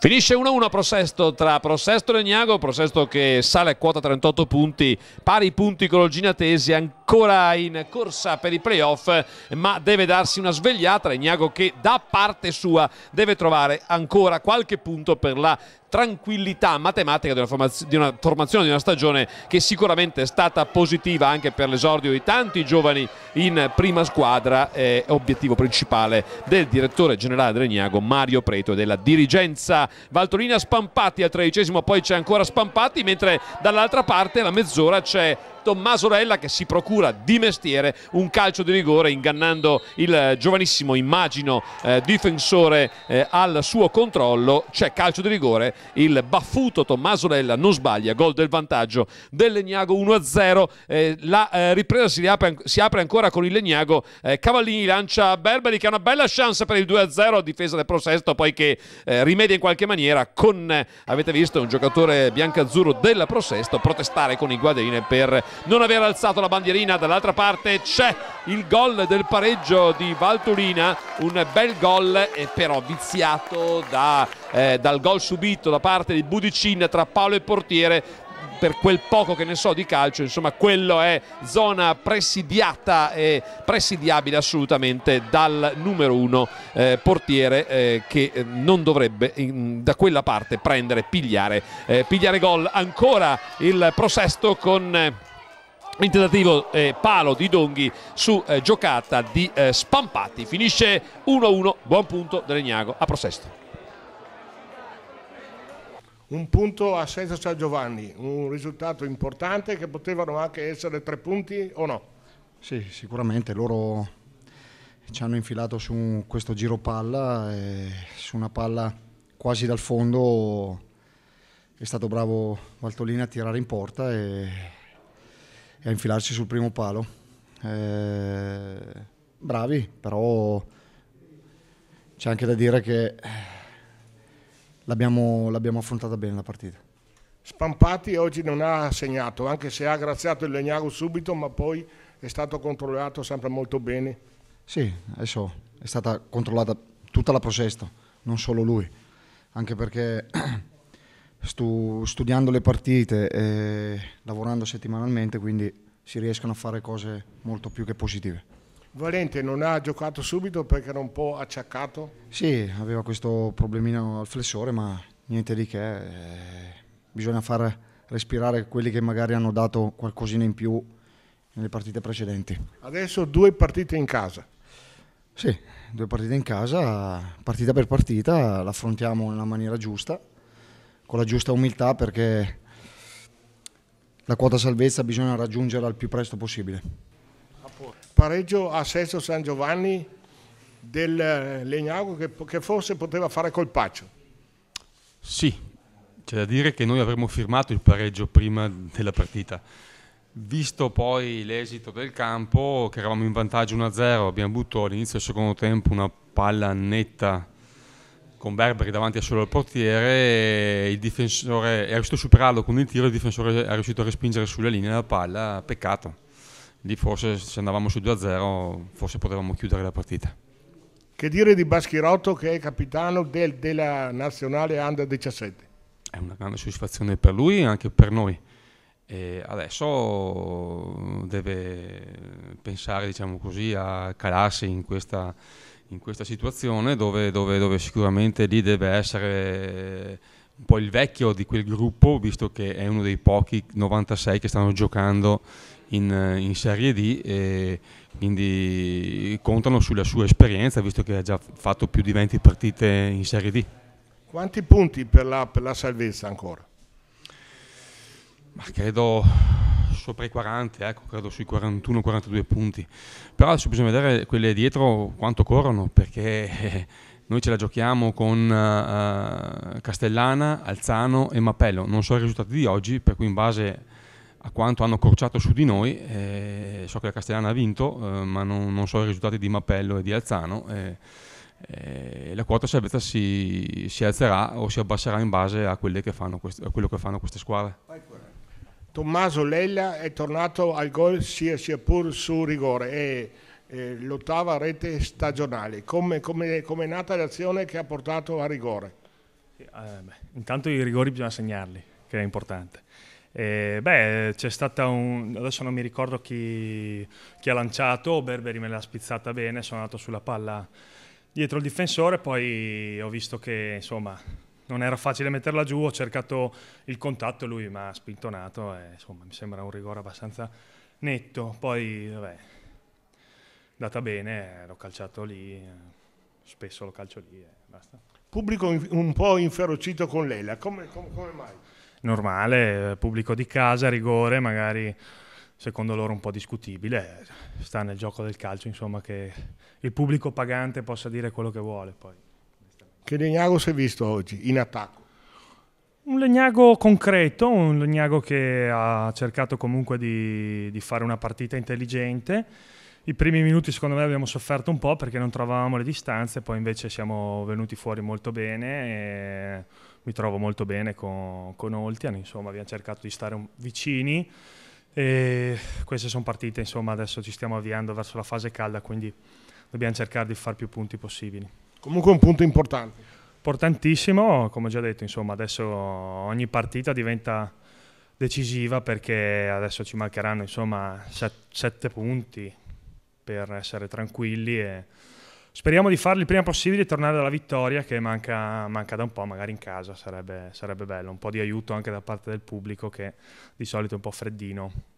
Finisce 1-1 Prosesto tra Prosesto e Legnago, Prosesto che sale a quota 38 punti, pari punti con il Ginatesi, anche ancora in corsa per i playoff ma deve darsi una svegliata Legnago che da parte sua deve trovare ancora qualche punto per la tranquillità matematica di una, formazione, di una formazione di una stagione che sicuramente è stata positiva anche per l'esordio di tanti giovani in prima squadra eh, obiettivo principale del direttore generale del Legnago Mario Preto e della dirigenza Valtolina Spampati al tredicesimo poi c'è ancora Spampati mentre dall'altra parte la mezz'ora c'è Tommaso esatto, Rella che si procura di mestiere un calcio di rigore ingannando il giovanissimo immagino eh, difensore eh, al suo controllo c'è calcio di rigore il baffuto Tommaso Rella non sbaglia gol del vantaggio del Legnago 1-0 eh, la eh, ripresa si, riapre, si, apre ancora con il Legnago eh, Cavallini lancia Berberi che ha una bella chance per il 2-0 a difesa del Prosesto poi che eh, rimedia in qualche maniera con avete visto un giocatore biancazzurro della Prosesto protestare con i guadagni per non aver alzato la bandierina, dall'altra parte c'è il gol del pareggio di Valtolina, un bel gol però viziato da, eh, dal gol subito da parte di Budicin tra Paolo e portiere per quel poco che ne so di calcio, insomma, quello è zona presidiata e presidiabile assolutamente dal numero uno eh, portiere eh, che eh, non dovrebbe in, da quella parte prendere, pigliare, eh, pigliare gol. Ancora il prosesto con eh, in tentativo eh, palo di Donghi su eh, giocata di eh, Spampati finisce 1-1 buon punto Delegnago a Prosesto un punto a Senza San Giovanni un risultato importante che potevano anche essere tre punti o no? Sì sicuramente loro ci hanno infilato su questo giro palla eh, su una palla quasi dal fondo è stato bravo Valtolini a tirare in porta e e a infilarci sul primo palo. Eh, bravi, però c'è anche da dire che eh, l'abbiamo, l'abbiamo affrontata bene la partita. Spampati oggi non ha segnato, anche se ha graziato il Legnago subito, ma poi è stato controllato sempre molto bene. Sì, adesso è stata controllata tutta la prosesto, non solo lui, anche perché sto studiando le partite e lavorando settimanalmente, quindi si riescono a fare cose molto più che positive. Valente non ha giocato subito perché era un po' acciaccato? Sì, aveva questo problemino al flessore, ma niente di che. Eh, bisogna far respirare quelli che magari hanno dato qualcosina in più nelle partite precedenti. Adesso due partite in casa. Sì, due partite in casa, partita per partita, l'affrontiamo nella maniera giusta con la giusta umiltà perché la quota salvezza bisogna raggiungerla il più presto possibile. Pareggio a Sesto San Giovanni del eh, Legnago che, che forse poteva fare colpaccio. Sì, c'è da dire che noi avremmo firmato il pareggio prima della partita. Visto poi l'esito del campo, che eravamo in vantaggio 1-0, abbiamo avuto all'inizio del secondo tempo una palla netta con Berberi davanti a solo al portiere, il difensore è riuscito a superarlo con il tiro, il difensore è riuscito a respingere sulla linea la palla, peccato. Lì forse se andavamo su 2-0 forse potevamo chiudere la partita. Che dire di Baschirotto che è capitano del, della nazionale Under 17? È una grande soddisfazione per lui e anche per noi. E adesso deve pensare diciamo così, a calarsi in questa in questa situazione dove, dove, dove, sicuramente lì deve essere un po' il vecchio di quel gruppo, visto che è uno dei pochi 96 che stanno giocando in, in Serie D e quindi contano sulla sua esperienza, visto che ha già fatto più di 20 partite in Serie D. Quanti punti per la, per la salvezza ancora? Ma credo sopra i 40, ecco, credo sui 41-42 punti. Però adesso bisogna vedere quelle dietro quanto corrono, perché eh, noi ce la giochiamo con uh, Castellana, Alzano e Mappello. Non so i risultati di oggi, per cui in base a quanto hanno corciato su di noi, eh, so che la Castellana ha vinto, eh, ma non, non, so i risultati di Mappello e di Alzano. Eh, eh la quota salvezza si, si, alzerà o si abbasserà in base a, che queste, a quello che fanno queste squadre. Tommaso Lella è tornato al gol sia, sia pur su rigore, e l'ottava rete stagionale. Come, come, come, è nata l'azione che ha portato a rigore? Eh, beh, intanto i rigori bisogna segnarli, che è importante. Eh, beh, c'è stata un... adesso non mi ricordo chi, chi ha lanciato, Berberi me l'ha spizzata bene, sono andato sulla palla dietro il difensore, poi ho visto che insomma non era facile metterla giù, ho cercato il contatto, lui mi ha spintonato e insomma mi sembra un rigore abbastanza netto, poi vabbè, data bene, l'ho calciato lì, spesso lo calcio lì e basta. Pubblico un po' inferocito con Lela, come, come, come mai? Normale, pubblico di casa, rigore, magari secondo loro un po' discutibile, sta nel gioco del calcio, insomma che il pubblico pagante possa dire quello che vuole poi. Che legnago si è visto oggi in attacco? Un legnago concreto, un legnago che ha cercato comunque di, di fare una partita intelligente. I primi minuti secondo me abbiamo sofferto un po' perché non trovavamo le distanze, poi invece siamo venuti fuori molto bene e mi trovo molto bene con, con Oltian, insomma abbiamo cercato di stare vicini e queste sono partite, insomma adesso ci stiamo avviando verso la fase calda, quindi dobbiamo cercare di fare più punti possibili. Comunque un punto importante. Importantissimo, come ho già detto, insomma, adesso ogni partita diventa decisiva perché adesso ci mancheranno insomma set, sette punti per essere tranquilli e speriamo di farli il prima possibile e tornare alla vittoria che manca, manca, da un po', magari in casa sarebbe, sarebbe bello, un po' di aiuto anche da parte del pubblico che di solito è un po' freddino.